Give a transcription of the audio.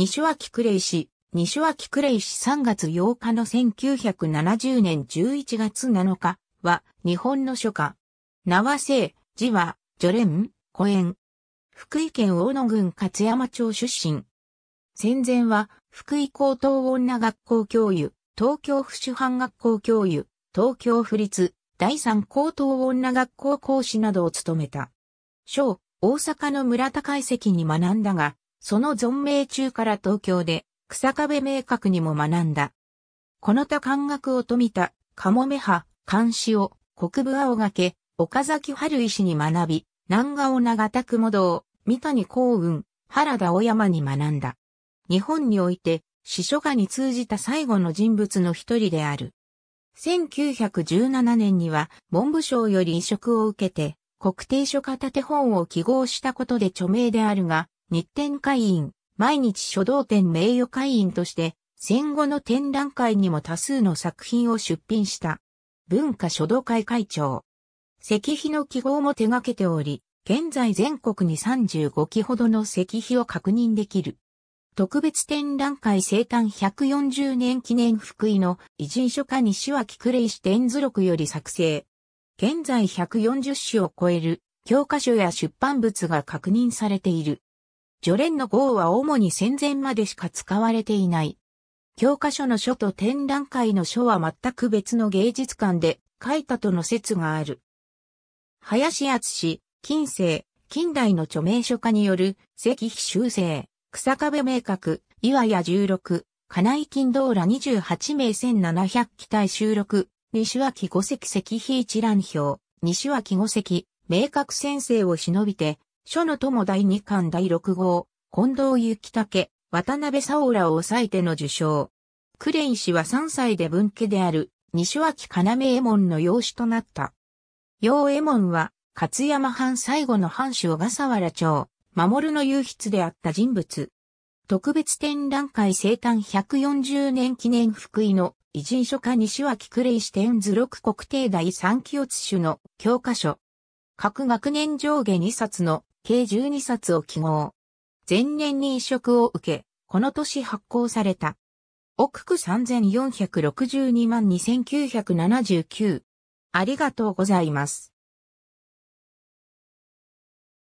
西脇クレイ氏、西脇クレイ氏3月8日の1970年11月7日は日本の書家。名は姓、字は、レ連、古園。福井県大野郡勝山町出身。戦前は福井高等女学校教諭、東京府主藩学校教諭、東京府立第三高等女学校講師などを務めた。小、大阪の村高遺跡に学んだが、その存命中から東京で、草壁明確にも学んだ。この他漢学を富みた、かもめ派、漢詩を、国部青がけ、岡崎春石に学び、南顔長田雲道、三谷幸運、原田小山に学んだ。日本において、司書家に通じた最後の人物の一人である。1917年には文部省より移植を受けて国定書家立本を記号したことで著名であるが、日展会員、毎日書道展名誉会員として、戦後の展覧会にも多数の作品を出品した。文化書道会会長。石碑の記号も手掛けており、現在全国に35基ほどの石碑を確認できる。特別展覧会生誕140年記念福井の偉人書家西脇呉石イ展図録より作成。現在140種を超える教科書や出版物が確認されている。ジョレンの号は主に戦前までしか使われていない。教科書の書と展覧会の書は全く別の芸術館で書いたとの説がある。林厚氏、近世、近代の著名書家による、石碑修正、草壁明確、岩屋16、金井金道ら28名1700機体収録、西脇五石石碑一覧表、西脇五石、明確先生を忍びて、書の友第2巻第6号、近藤幸武、渡辺沙織らを抑えての受賞。クレイ氏は3歳で文家である、西脇要右衛門の養子となった。陽右衛門は、勝山藩最後の藩主小笠原町、守の優筆であった人物。特別展覧会生誕140年記念福井の偉人書家西脇クレイ氏天図六国定第三期乙種の教科書。各学年上下2冊の計12冊を記号。前年に移植を受け、この年発行された。奥区3462万2979。ありがとうございます。